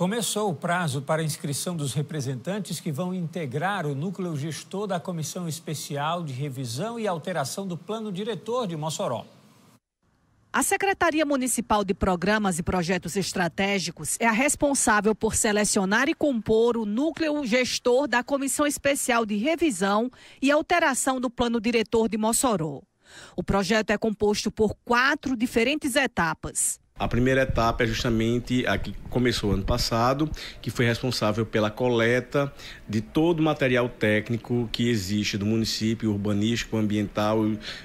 Começou o prazo para inscrição dos representantes que vão integrar o núcleo gestor da Comissão Especial de Revisão e Alteração do Plano Diretor de Mossoró. A Secretaria Municipal de Programas e Projetos Estratégicos é a responsável por selecionar e compor o núcleo gestor da Comissão Especial de Revisão e Alteração do Plano Diretor de Mossoró. O projeto é composto por quatro diferentes etapas. A primeira etapa é justamente a que começou ano passado, que foi responsável pela coleta de todo o material técnico que existe do município, urbanístico, ambiental,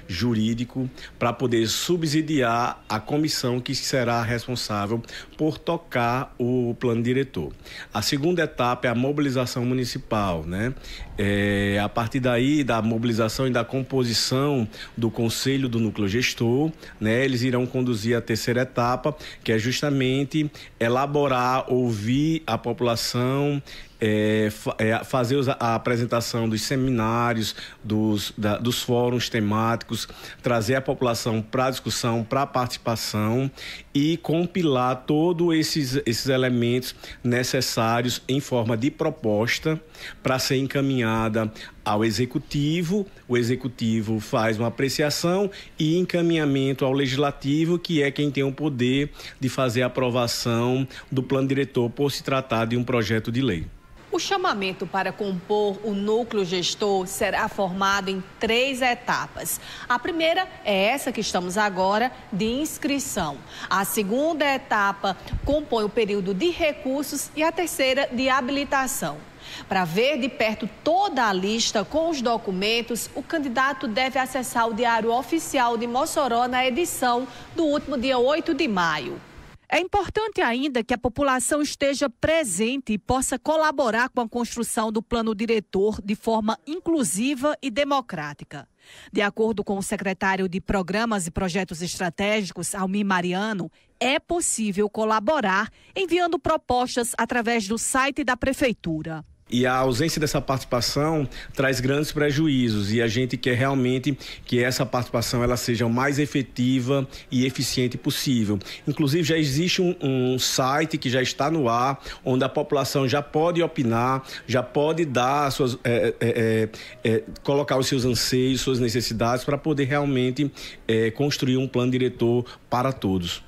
jurídico, para poder subsidiar a comissão que será responsável por tocar o plano diretor. A segunda etapa é a mobilização municipal, né? É, a partir daí, da mobilização e da composição do conselho do núcleo gestor, né? Eles irão conduzir a terceira etapa etapa, que é justamente elaborar, ouvir a população é, é, fazer a apresentação dos seminários, dos, da, dos fóruns temáticos, trazer a população para discussão, para participação e compilar todos esses, esses elementos necessários em forma de proposta para ser encaminhada ao executivo, o executivo faz uma apreciação e encaminhamento ao legislativo, que é quem tem o poder de fazer a aprovação do plano diretor por se tratar de um projeto de lei. O chamamento para compor o núcleo gestor será formado em três etapas. A primeira é essa que estamos agora, de inscrição. A segunda etapa compõe o período de recursos e a terceira de habilitação. Para ver de perto toda a lista com os documentos, o candidato deve acessar o Diário Oficial de Mossoró na edição do último dia 8 de maio. É importante ainda que a população esteja presente e possa colaborar com a construção do plano diretor de forma inclusiva e democrática. De acordo com o secretário de Programas e Projetos Estratégicos, Almi Mariano, é possível colaborar enviando propostas através do site da Prefeitura. E a ausência dessa participação traz grandes prejuízos e a gente quer realmente que essa participação ela seja o mais efetiva e eficiente possível. Inclusive já existe um, um, site que já está no ar onde a população já pode opinar, já pode dar suas é, é, é, colocar os seus anseios, suas necessidades para poder realmente eh, construir um plano diretor para todos.